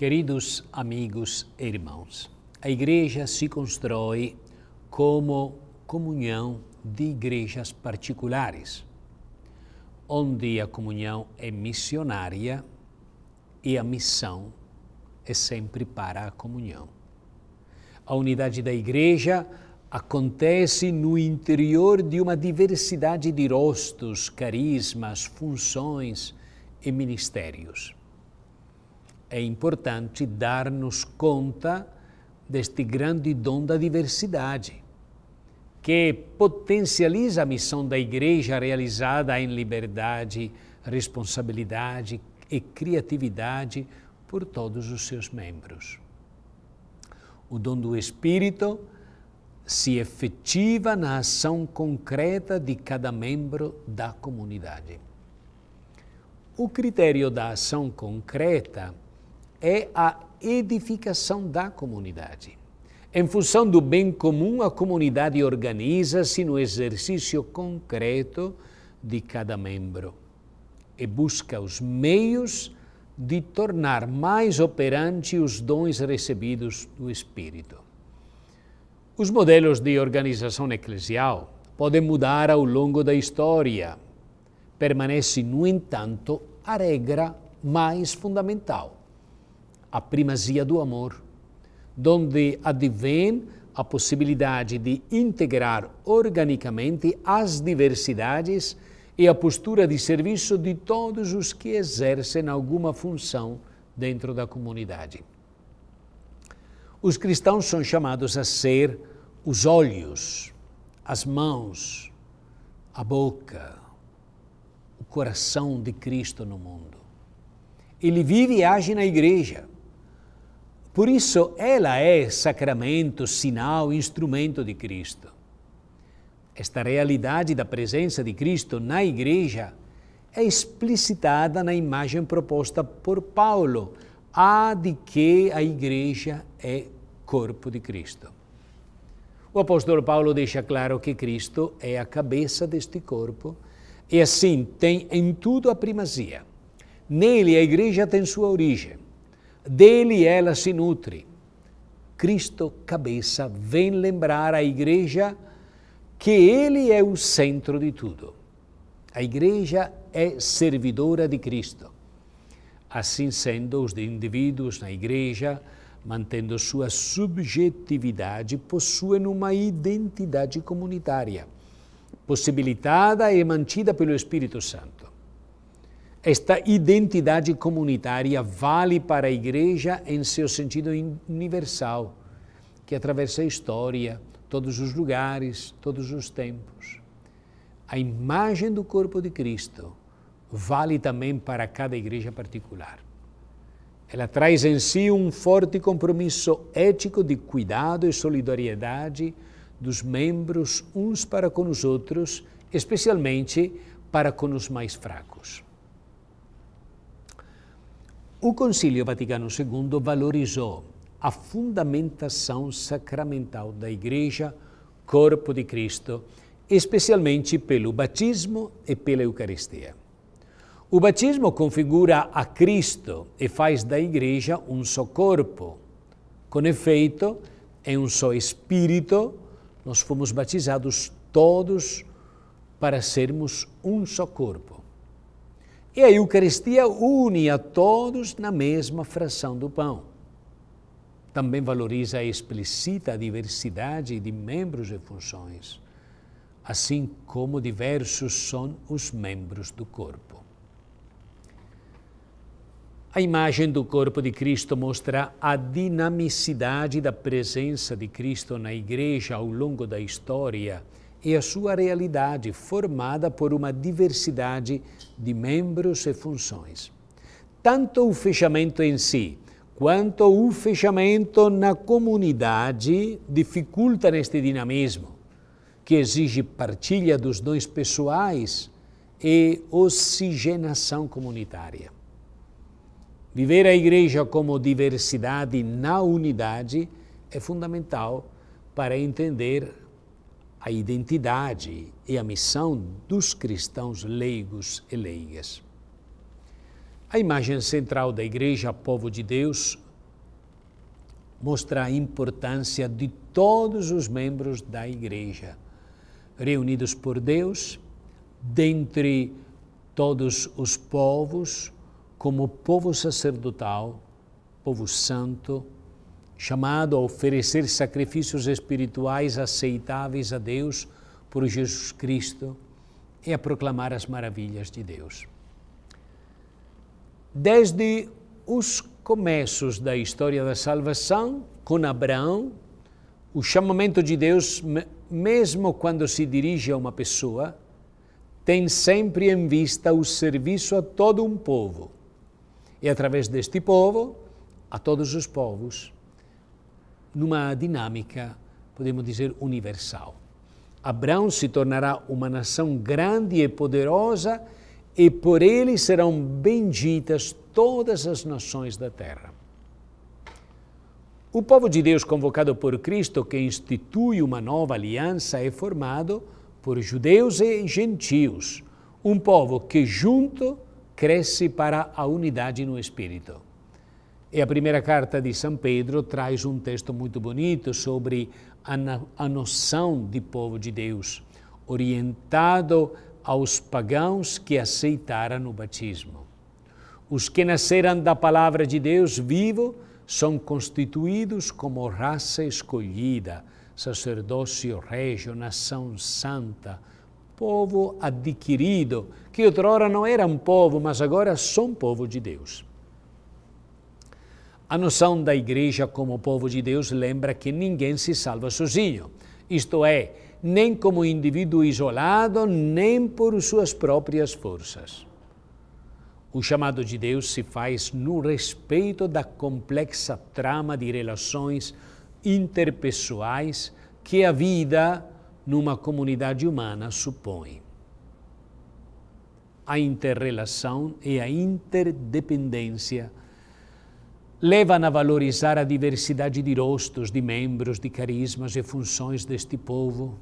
Queridos amigos e irmãos, a igreja se constrói como comunhão de igrejas particulares, onde a comunhão é missionária e a missão é sempre para a comunhão. A unidade da igreja acontece no interior de uma diversidade de rostos, carismas, funções e ministérios é importante darmos conta deste grande dom da diversidade, que potencializa a missão da Igreja realizada em liberdade, responsabilidade e criatividade por todos os seus membros. O dom do Espírito se efetiva na ação concreta de cada membro da comunidade. O critério da ação concreta é a edificação da comunidade. Em função do bem comum, a comunidade organiza-se no exercício concreto de cada membro e busca os meios de tornar mais operante os dons recebidos do Espírito. Os modelos de organização eclesial podem mudar ao longo da história. Permanece, no entanto, a regra mais fundamental a primazia do amor, donde advém a possibilidade de integrar organicamente as diversidades e a postura de serviço de todos os que exercem alguma função dentro da comunidade. Os cristãos são chamados a ser os olhos, as mãos, a boca, o coração de Cristo no mundo. Ele vive e age na igreja por isso, ela é sacramento, sinal, instrumento de Cristo. Esta realidade da presença de Cristo na Igreja é explicitada na imagem proposta por Paulo, a de que a Igreja é corpo de Cristo. O apóstolo Paulo deixa claro que Cristo é a cabeça deste corpo e, assim, tem em tudo a primazia. Nele, a Igreja tem sua origem. Dele ela se nutre. Cristo, cabeça, vem lembrar à igreja que ele é o centro de tudo. A igreja é servidora de Cristo. Assim sendo, os indivíduos na igreja, mantendo sua subjetividade, possuem uma identidade comunitária, possibilitada e mantida pelo Espírito Santo. Esta identidade comunitária vale para a Igreja em seu sentido universal, que atravessa a história, todos os lugares, todos os tempos. A imagem do corpo de Cristo vale também para cada igreja particular. Ela traz em si um forte compromisso ético de cuidado e solidariedade dos membros uns para com os outros, especialmente para com os mais fracos. O Concílio Vaticano II valorizou a fundamentação sacramental da Igreja, corpo de Cristo, especialmente pelo batismo e pela Eucaristia. O batismo configura a Cristo e faz da Igreja um só corpo. Com efeito, em é um só Espírito, nós fomos batizados todos para sermos um só corpo. E a Eucaristia une a todos na mesma fração do pão. Também valoriza a explicita diversidade de membros e funções, assim como diversos são os membros do corpo. A imagem do corpo de Cristo mostra a dinamicidade da presença de Cristo na Igreja ao longo da história e a sua realidade, formada por uma diversidade de membros e funções. Tanto o fechamento em si, quanto o fechamento na comunidade dificultam este dinamismo, que exige partilha dos dons pessoais e oxigenação comunitária. Viver a igreja como diversidade na unidade é fundamental para entender a identidade e a missão dos cristãos leigos e leigas. A imagem central da Igreja Povo de Deus mostra a importância de todos os membros da Igreja, reunidos por Deus, dentre todos os povos, como povo sacerdotal, povo santo, chamado a oferecer sacrifícios espirituais aceitáveis a Deus por Jesus Cristo e a proclamar as maravilhas de Deus. Desde os começos da história da salvação, com Abraão, o chamamento de Deus, mesmo quando se dirige a uma pessoa, tem sempre em vista o serviço a todo um povo. E através deste povo, a todos os povos numa dinâmica, podemos dizer, universal. Abraão se tornará uma nação grande e poderosa, e por ele serão benditas todas as nações da terra. O povo de Deus convocado por Cristo, que institui uma nova aliança, é formado por judeus e gentios, um povo que junto cresce para a unidade no Espírito. E a primeira carta de São Pedro traz um texto muito bonito sobre a, noção de povo de Deus, orientado aos pagãos que aceitaram o batismo. Os que nasceram da palavra de Deus vivo são constituídos como raça escolhida, sacerdócio régio, nação santa, povo adquirido, que outrora não eram povo, mas agora são povo de Deus. A noção da igreja como povo de Deus lembra que ninguém se salva sozinho, isto é, nem como indivíduo isolado, nem por suas próprias forças. O chamado de Deus se faz no respeito da complexa trama de relações interpessoais que a vida numa comunidade humana supõe. A interrelação e a interdependência levam a valorizar a diversidade de rostos, de membros, de carismas e funções deste povo,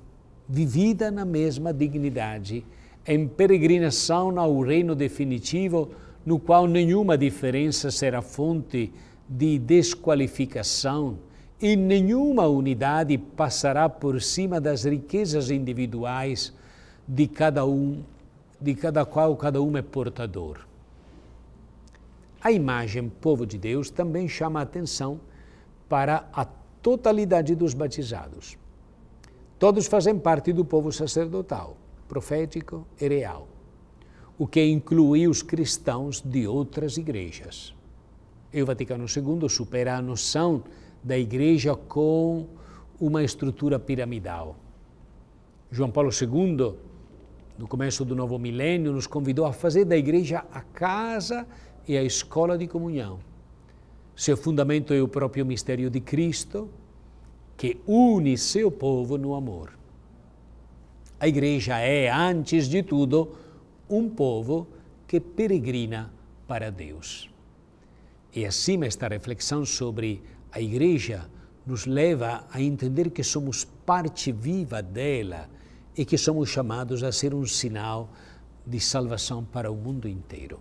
vivida na mesma dignidade, em peregrinação ao reino definitivo, no qual nenhuma diferença será fonte de desqualificação e nenhuma unidade passará por cima das riquezas individuais de cada um, de cada qual cada um é portador. A imagem povo de Deus também chama a atenção para a totalidade dos batizados. Todos fazem parte do povo sacerdotal, profético e real, o que inclui os cristãos de outras igrejas. E o Vaticano II supera a noção da igreja com uma estrutura piramidal. João Paulo II, no começo do novo milênio, nos convidou a fazer da igreja a casa e é a escola de comunhão. Seu fundamento é o próprio mistério de Cristo, que une seu povo no amor. A Igreja é, antes de tudo, um povo que peregrina para Deus. E acima esta reflexão sobre a Igreja nos leva a entender que somos parte viva dela e que somos chamados a ser um sinal de salvação para o mundo inteiro.